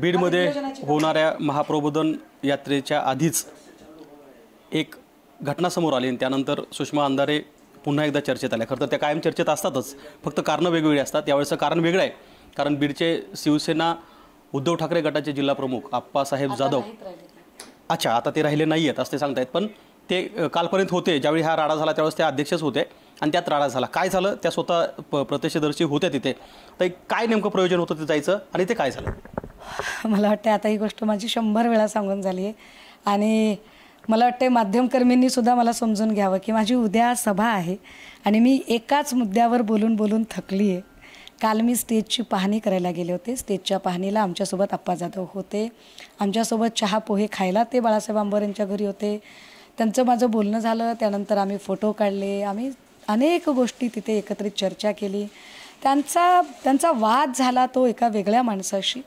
बीडमध्ये होणाऱ्या महाप्रबोधन यात्रेच्या आधीच एक घटना समोर आली आणि त्यानंतर सुषमा अंधारे पुन्हा एकदा चर्चेत आल्या खरं तर त्या कायम चर्चेत असतातच फक्त कारणं वेगवेगळी असतात त्यावेळेचं कारण वेगळं आहे कारण बीडचे शिवसेना उद्धव ठाकरे गटाचे जिल्हाप्रमुख आप्पासाहेब जाधव अच्छा आता ते राहिले नाही आहेत असं ते सांगतायत पण ते कालपर्यंत होते ज्यावेळी हा राडा झाला त्यावेळेस ते अध्यक्षच होते आणि त्यात राडा झाला काय झालं त्या स्वतः प प्रत्यक्षदर्शी होत्या तिथे तर काय नेमकं प्रयोजन होतं ते जायचं आणि ते काय झालं मला वाटते आता ही गोष्ट माझी शंभर वेळा सांगून झाली आहे आणि मला वाटते माध्यमकर्मींनीसुद्धा मला समजून घ्यावं की माझी उद्या सभा आहे आणि मी एकाच मुद्द्यावर बोलून बोलून थकली आहे काल मी स्टेजची पाहणी करायला गेले होते स्टेजच्या पाहणीला आमच्यासोबत आप्पा जाधव होते आमच्यासोबत चहा पोहे खायला ते बाळासाहेब यांच्या घरी होते त्यांचं माझं बोलणं झालं त्यानंतर आम्ही फोटो काढले आम्ही अनेक गोष्टी तिथे एकत्रित चर्चा केली त्यांचा त्यांचा वाद झाला तो एका वेगळ्या माणसाशी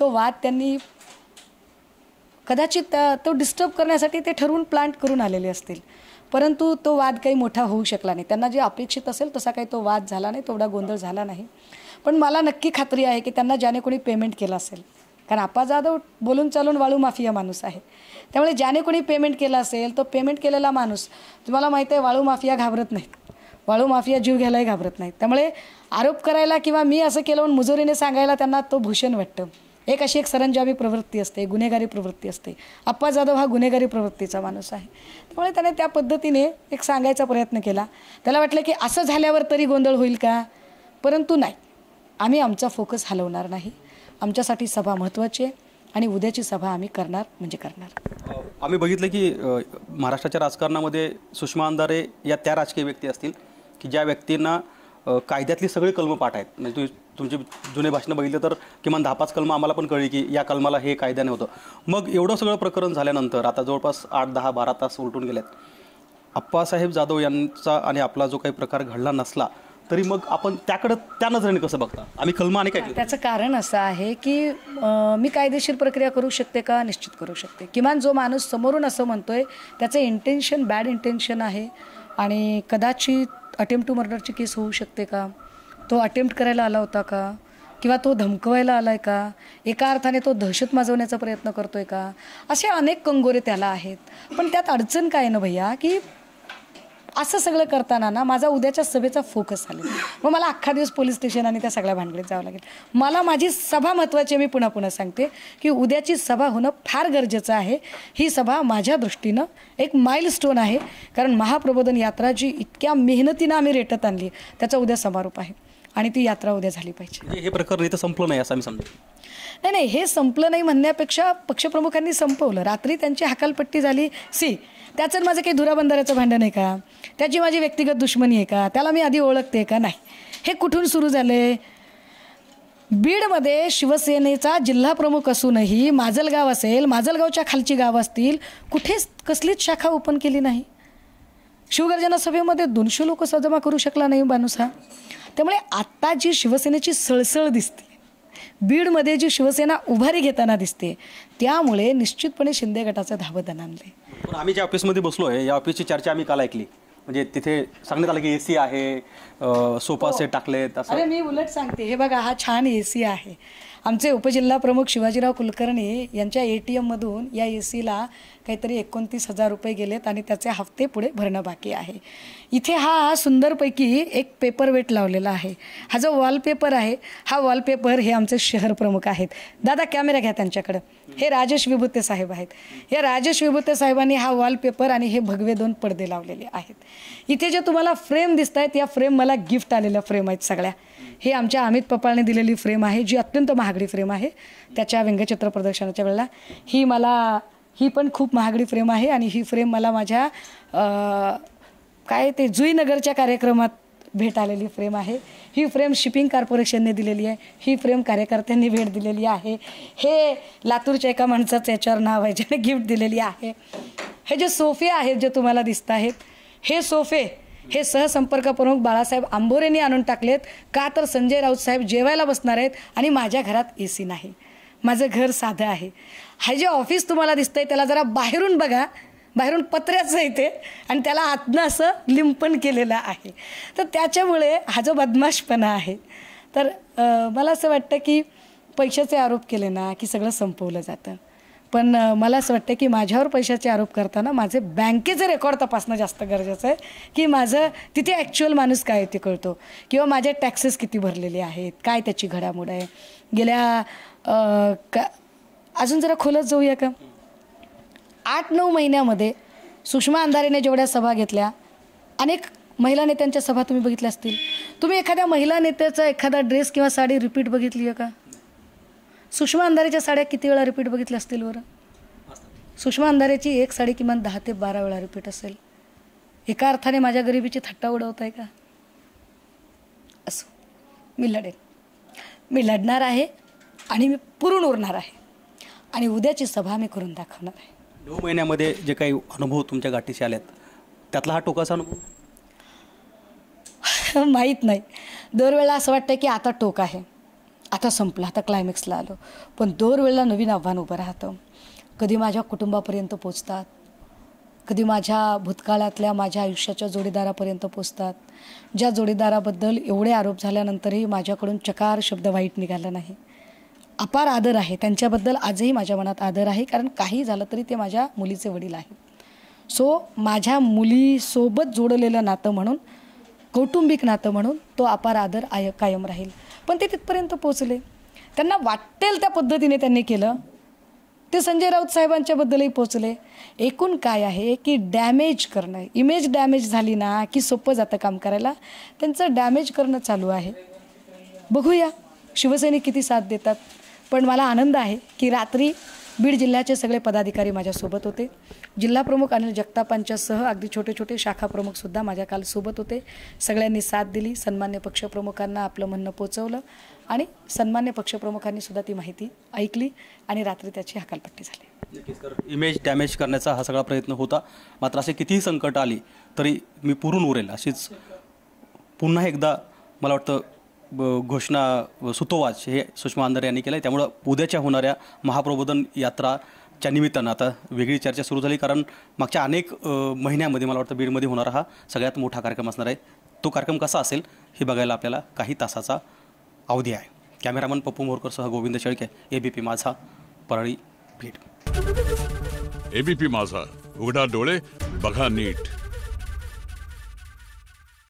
तो वाद त्यांनी कदाचित तो डिस्टर्ब करण्यासाठी ते ठरवून प्लांट करून आलेले असतील परंतु तो वाद काही मोठा होऊ शकला नाही त्यांना जे अपेक्षित असेल तसा काही तो वाद झाला नाही तेवढा गोंधळ झाला नाही पण मला नक्की खात्री आहे की त्यांना ज्याने कोणी पेमेंट केलं असेल कारण आपा जाधव बोलून चालून वाळू माफिया माणूस आहे त्यामुळे ज्याने कोणी पेमेंट केलं असेल तो पेमेंट केलेला माणूस तुम्हाला माहीत आहे वाळू माफिया घाबरत नाहीत वाळू माफिया जीव घ्यायलाही घाबरत नाहीत त्यामुळे आरोप करायला किंवा मी असं केलं म्हणून मुजुरीने सांगायला त्यांना तो भूषण वाटतं एक अशी एक सरंजामी प्रवृत्ती असते गुन्हेगारी प्रवृत्ती असते अप्पा जाधव हा गुन्हेगारी प्रवृत्तीचा माणूस आहे त्यामुळे त्याने त्या पद्धतीने एक सांगायचा प्रयत्न केला त्याला वाटलं की असं झाल्यावर तरी गोंधळ होईल का परंतु नाही आम्ही आमचा फोकस हलवणार नाही आमच्यासाठी सभा महत्त्वाची आहे आणि उद्याची सभा आम्ही करणार म्हणजे करणार आम्ही बघितलं की महाराष्ट्राच्या राजकारणामध्ये सुषमा अंधारे या त्या राजकीय व्यक्ती असतील की ज्या व्यक्तींना कायद्यातली सगळी कलम पाठ आहेत म्हणजे तुम्ही तुमचे जुने भाषणं बघितलं तर किमान दहा पाच कलमं आम्हाला पण कळली की या कलमाला हे कायद्याने होतं मग एवढं सगळं प्रकरण झाल्यानंतर आता जवळपास आठ दहा बारा तास उलटून गेल्यात अप्पासाहेब जाधव यांचा आणि आपला जो काही प्रकार घडला नसला तरी मग आपण त्याकडे त्या नजरेने कसं बघता आम्ही कलम आणि काय त्याचं कारण असं आहे की मी कायदेशीर प्रक्रिया करू शकते का निश्चित करू शकते किमान जो माणूस समोरून असं म्हणतोय त्याचं इंटेन्शन बॅड इंटेन्शन आहे आणि कदाचित अटेम्प्ट टू मर्डरची केस होऊ शकते का तो अटेम्प्ट करायला आला होता का किंवा तो धमकवायला आला आहे का एका अर्थाने तो दहशत माजवण्याचा प्रयत्न करतो आहे का असे अनेक कंगोरे त्याला आहेत पण त्यात अडचण काय ना भैया की असं सगळं करताना ना माझा उद्याच्या सभेचा फोकस आला मग मला अख्खा दिवस पोलीस स्टेशन आणि त्या सगळ्या भानगडीत जावं लागेल मला माझी सभा महत्त्वाची मी पुन्हा पुन्हा सांगते की उद्याची सभा होणं फार गरजेचं आहे ही सभा माझ्या दृष्टीनं एक माईलस्टोन आहे कारण महाप्रबोधन यात्रा जी इतक्या मेहनतीनं आम्ही रेटत आणली त्याचा उद्या समारोप आहे आणि ती यात्रा उद्या झाली पाहिजे म्हणजे हे प्रकरण इथं संपलं नाही असं आम्ही समजतो नाही नाही हे संपलं नाही म्हणण्यापेक्षा पक्षप्रमुखांनी संपवलं रात्री त्यांची हकालपट्टी झाली सी त्याचं माझं काही धुराबंधाऱ्याचं भांडण आहे का त्याची माझी व्यक्तिगत दुश्मनी आहे का त्याला मी आधी ओळखते का नाही हे कुठून सुरू झालं बीडमध्ये शिवसेनेचा प्रमुख असूनही माजलगाव असेल माजलगावच्या खालची गाव असतील कुठेच कसलीच शाखा ओपन केली नाही शिवगर्जना सभेमध्ये दोनशे लोक सजमा करू शकला नाही बानुसा त्यामुळे आत्ता जी शिवसेनेची सळसळ दिसते बीडमध्ये जी शिवसेना उभारी घेताना दिसते त्यामुळे निश्चितपणे शिंदे गटाचं धावत आणले आम्ही ज्या ऑफिसमध्ये बसलो आहे या ऑफिसची चर्चा आम्ही काल ऐकली म्हणजे तिथे सांगण्यात आलं की एसी आहे सोफा हो. सेट टाकलेत अरे मी उलट सांगते हे बघा हा छान एसी आहे आमचे उपजिल्हा प्रमुख शिवाजीराव कुलकर्णी यांच्या ए टी एममधून या ए सीला काहीतरी एकोणतीस हजार रुपये गेलेत आणि त्याचे हफ्ते पुढे भरणं बाकी आहे इथे हा सुंदरपैकी एक पेपर वेट लावलेला आहे हा जो वॉलपेपर आहे हा वॉलपेपर हे आमचे शहर प्रमुख आहेत दादा कॅमेरा घ्या त्यांच्याकडं हे राजेश विभूते साहेब आहेत या राजेश विभूते साहेबांनी हा वॉलपेपर आणि हे भगवे दोन पडदे लावलेले आहेत इथे जे तुम्हाला फ्रेम दिसत आहेत या फ्रेम मला गिफ्ट आलेल्या फ्रेम आहेत सगळ्या हे आमच्या अमित पप्पाने दिलेली फ्रेम आहे जी अत्यंत महागडी फ्रेम आहे त्याच्या व्यंगचित्र प्रदर्शनाच्या वेळेला ही मला ही पण खूप महागडी फ्रेम आहे आणि ही फ्रेम मला माझ्या काय ते जुईनगरच्या कार्यक्रमात भेट आलेली फ्रेम आहे ही फ्रेम शिपिंग कॉर्पोरेशनने दिलेली आहे ही फ्रेम कार्यकर्त्यांनी भेट दिलेली आहे हे लातूरच्या एका माणसाचं याच्यावर नाव आहे ज्याने गिफ्ट दिलेली आहे हे जे सोफे आहेत जे तुम्हाला दिसत आहेत हे सोफे हे सहसंपर्कप्रमुख बाळासाहेब आंबोरेंनी आणून टाकलेत का तर संजय राऊत साहेब जेवायला बसणार आहेत आणि माझ्या घरात ए सी नाही माझं घर साधं आहे हे जे ऑफिस तुम्हाला दिसतंय त्याला जरा बाहेरून बघा बाहेरून पत्र्याचं येते आणि त्याला आतनं असं लिंपण केलेलं आहे तर त्याच्यामुळे हा जो बदमाशपणा आहे तर मला असं वाटतं की पैशाचे आरोप केले ना की सगळं संपवलं जातं पण मला असं वाटतं की माझ्यावर पैशाचे आरोप करताना माझे बँकेचे रेकॉर्ड तपासणं जास्त गरजेचं आहे की माझं तिथे ॲक्च्युअल माणूस काय ते कळतो किंवा माझे टॅक्सेस किती भरलेले आहेत काय त्याची घडामोड आहे गेल्या का अजून जरा खोलत जाऊया का आठ नऊ महिन्यामध्ये सुषमा अंधारेने जेवढ्या सभा घेतल्या अनेक महिला नेत्यांच्या सभा तुम्ही बघितल्या असतील तुम्ही एखाद्या महिला नेत्याचा एखादा ड्रेस किंवा साडी रिपीट बघितली आहे का सुषमा अंधारेच्या साड्या किती वेळा रिपीट बघितल्या असतील बरं सुषमा अंधारेची एक साडी किमान दहा ते बारा वेळा रिपीट असेल एका अर्थाने माझ्या गरिबीची थट्टा उडवत आहे का असो मी लढेन मी लढणार आहे आणि मी पुरून उरणार आहे आणि उद्याची सभा मी करून दाखवणार आहे नऊ महिन्यामध्ये जे काही अनुभव तुमच्या गाठीशी आहेत त्यातला हा टोकाचा अनुभव माहीत नाही दरवेळेला असं वाटतं की आता टोक आहे आता संपलं आता क्लायमॅक्सला आलो पण दरवेळेला नवीन आव्हान उभं राहतं कधी माझ्या कुटुंबापर्यंत पोचतात कधी माझ्या भूतकाळातल्या माझ्या आयुष्याच्या जोडीदारापर्यंत पोचतात ज्या जोडीदाराबद्दल एवढे आरोप झाल्यानंतरही माझ्याकडून चकार शब्द वाईट निघाला नाही अपार आदर आहे त्यांच्याबद्दल आजही माझ्या मनात आदर आहे कारण काही झालं तरी ते माझ्या मुलीचे वडील आहेत सो माझ्या मुलीसोबत जोडलेलं नातं म्हणून कौटुंबिक नातं म्हणून तो अपार आदर आय कायम राहील पण ते तिथपर्यंत पोचले त्यांना वाटेल त्या पद्धतीने त्यांनी केलं ते संजय राऊत साहेबांच्याबद्दलही पोचले एकूण काय आहे की डॅमेज करणं इमेज डॅमेज झाली ना की सोपं जातं काम करायला त्यांचं डॅमेज करणं चालू आहे बघूया शिवसैनिक किती साथ देतात पण मला आनंद आहे की रात्री बीड जिल्ह्याचे सगळे पदाधिकारी माझ्यासोबत होते जिल्हाप्रमुख अनिल जगतापांच्या सह अगदी छोटे छोटे शाखाप्रमुखसुद्धा माझ्या काल सोबत होते सगळ्यांनी साथ दिली सन्मान्य पक्षप्रमुखांना आपलं म्हणणं पोचवलं आणि सन्मान्य पक्षप्रमुखांनी सुद्धा ती माहिती ऐकली आणि रात्री त्याची हकालपट्टी झाली इमेज डॅमेज करण्याचा हा सगळा प्रयत्न होता मात्र असे कितीही संकट आली तरी मी पुरून उरेल अशीच पुन्हा एकदा मला वाटतं घोषणा सुतोवाच हे सुषमा अंधारे यांनी केलं आहे त्यामुळं उद्याच्या होणाऱ्या महाप्रबोधन यात्रा च्या निमित्तानं आता वेगळी चर्चा सुरू झाली कारण मागच्या अनेक महिन्यामध्ये मला वाटतं बीडमध्ये होणारा हा सगळ्यात मोठा कार्यक्रम असणार आहे तो कार्यक्रम कसा असेल हे बघायला आपल्याला काही तासाचा अवधी आहे कॅमेरामन पप्पू मोरकरसह गोविंद शेळके एबीपी माझा परळी बीड एबीपी माझा उघडा डोळे बघा नीट